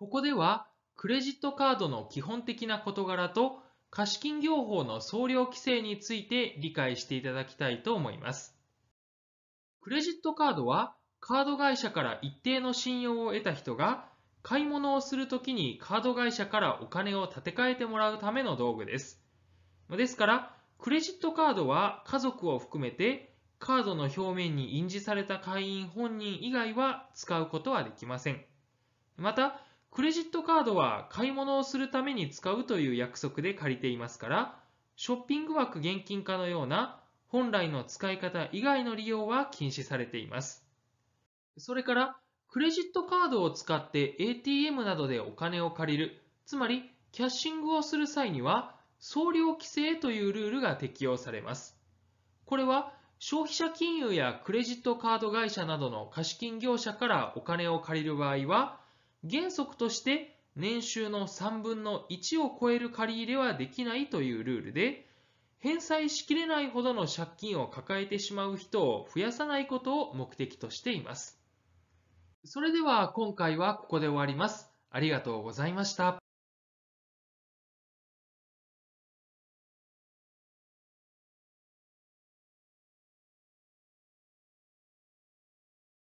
ここではクレジットカードの基本的な事柄と貸金業法の総量規制について理解していただきたいと思います。クレジットカードはカード会社から一定の信用を得た人が買い物をするときにカード会社からお金を立て替えてもらうための道具です。ですから、クレジットカードは家族を含めてカードの表面に印字された会員本人以外は使うことはできません。また、クレジットカードは買い物をするために使うという約束で借りていますから、ショッピング枠現金化のような本来の使い方以外の利用は禁止されています。それから、クレジットカードを使って ATM などでお金を借りる、つまりキャッシングをする際には、総量規制というルールが適用されます。これは消費者金融やクレジットカード会社などの貸金業者からお金を借りる場合は、原則として年収の3分の1を超える借り入れはできないというルールで、返済しきれないほどの借金を抱えてしまう人を増やさないことを目的としています。それでは今回はここで終わります。ありがとうございました。